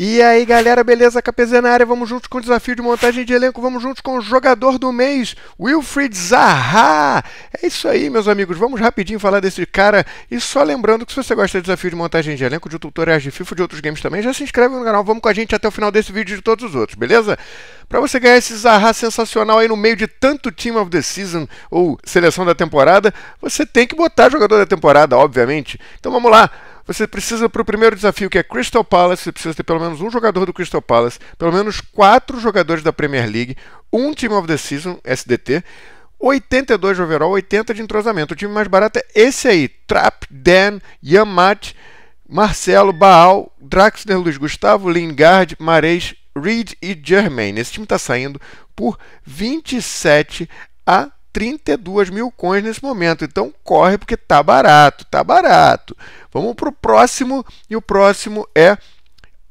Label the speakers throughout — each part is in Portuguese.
Speaker 1: E aí, galera, beleza? KPZ na área, vamos juntos com o desafio de montagem de elenco, vamos juntos com o jogador do mês, Wilfried Zaha! É isso aí, meus amigos, vamos rapidinho falar desse cara. E só lembrando que se você gosta de desafio de montagem de elenco, de tutoriais de FIFA, de outros games também, já se inscreve no canal, vamos com a gente até o final desse vídeo e de todos os outros, beleza? Para você ganhar esse Zaha sensacional aí no meio de tanto Team of the Season ou Seleção da Temporada, você tem que botar jogador da temporada, obviamente. Então vamos lá! Você precisa, para o primeiro desafio, que é Crystal Palace, você precisa ter pelo menos um jogador do Crystal Palace, pelo menos quatro jogadores da Premier League, um Team of the Season, SDT, 82 de overall, 80 de entrosamento. O time mais barato é esse aí: Trap, Dan, Yamat, Marcelo, Baal, Draxler, Luiz Gustavo, Lingard, Mares, Reed e Germain. Esse time está saindo por 27 a 32 mil coins nesse momento. Então corre porque tá barato, tá barato. Vamos para o próximo, e o próximo é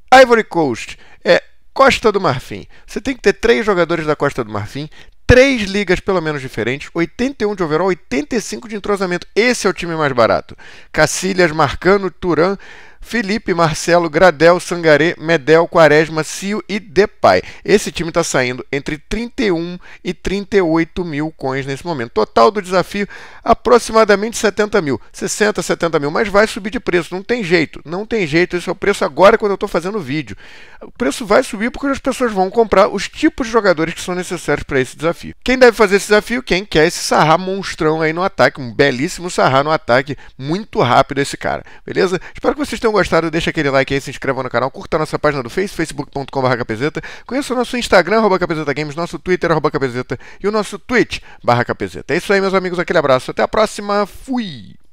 Speaker 1: Ivory Coast, é Costa do Marfim. Você tem que ter três jogadores da Costa do Marfim, três ligas pelo menos diferentes, 81 de overall, 85 de entrosamento. Esse é o time mais barato. Cacilhas, Marcano, Turan, Felipe, Marcelo, Gradel, Sangaré, Medel, Quaresma, Cio e Depay. Esse time está saindo entre 31 e 38 mil coins nesse momento. Total do desafio, aproximadamente 70 mil. 60, 70 mil, mas vai subir de preço. Não tem jeito, não tem jeito. Esse é o preço agora quando eu estou fazendo o vídeo. O preço vai subir porque as pessoas vão comprar os tipos de jogadores que são necessários para esse desafio. Quem deve fazer esse desafio? Quem quer esse sarra monstrão aí no ataque. Um belíssimo sarra no ataque. Muito rápido esse cara, beleza? Espero que vocês tenham tenham gostado, deixa aquele like aí, se inscreva no canal, curta nossa página do Face, facebook.com.br capezeta, conheça o nosso Instagram, arroba capezeta games, nosso Twitter, arroba capezeta, e o nosso Twitch, barra capezeta. É isso aí, meus amigos, aquele abraço, até a próxima, fui!